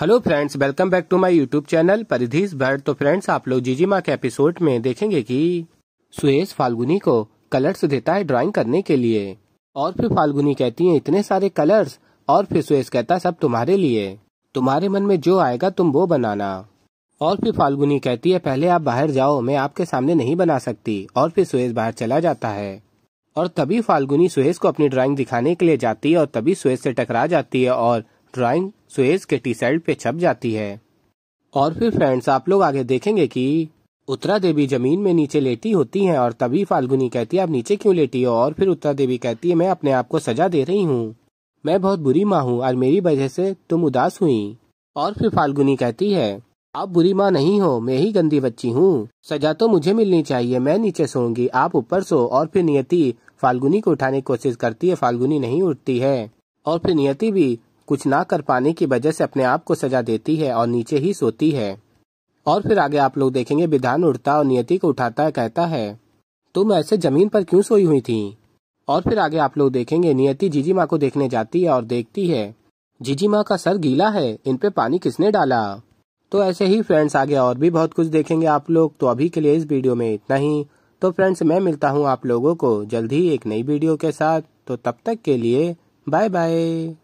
hello friends welcome back to my YouTube channel परिधीस भट्ट तो friends आप लोग जीजी माँ के एपिसोड में देखेंगे कि सुयेश फाल्गुनी को कलर्स देता है ड्राइंग करने के लिए और फिर फाल्गुनी कहती है इतने सारे कलर्स और फिर सुयेश कहता सब तुम्हारे लिए तुम्हारे मन में जो आएगा तुम वो बनाना और फिर फाल्गुनी कहती है पहले आप बाहर जाओ मैं आपके सामने नहीं बना सकती और फिर सुयस बाहर चला जाता है और तभी फाल्गुनी सुहेश को अपनी ड्राइंग दिखाने के लिए जाती है और तभी सुहेश से टकरा जाती है और ड्राइंग सुएज के टी साइड पे छप जाती है और फिर फ्रेंड्स आप लोग आगे देखेंगे कि उत्तरा देवी जमीन में नीचे लेटी होती हैं और तभी फाल्गुनी कहती है आप नीचे क्यों लेटी हो और फिर उत्तरा देवी कहती है मैं अपने आप को सजा दे रही हूँ मैं बहुत बुरी माँ हूँ और मेरी वजह से तुम उदास हुई और फिर फाल्गुनी कहती है आप बुरी माँ नहीं हो मैं ही गंदी बच्ची हूँ सजा तो मुझे मिलनी चाहिए मैं नीचे सोऊंगी आप ऊपर सो और फिर नियति फाल्गुनी को उठाने की कोशिश करती है फाल्गुनी नहीं उठती है और फिर नियति भी कुछ ना कर पाने की वजह से अपने आप को सजा देती है और नीचे ही सोती है और फिर आगे आप लोग देखेंगे विधान उड़ता और नियति को उठाता कहता है तुम ऐसे जमीन पर क्यों सोई हुई थी और फिर आगे आप लोग देखेंगे नियति जीजी माँ को देखने जाती है और देखती है जीजी माँ का सर गीला है इन पे पानी किसने डाला तो ऐसे ही फ्रेंड्स आगे और भी बहुत कुछ देखेंगे आप लोग तो अभी के लिए इस वीडियो में इतना ही तो फ्रेंड्स मैं मिलता हूँ आप लोगों को जल्द ही एक नई वीडियो के साथ तो तब तक के लिए बाय बाय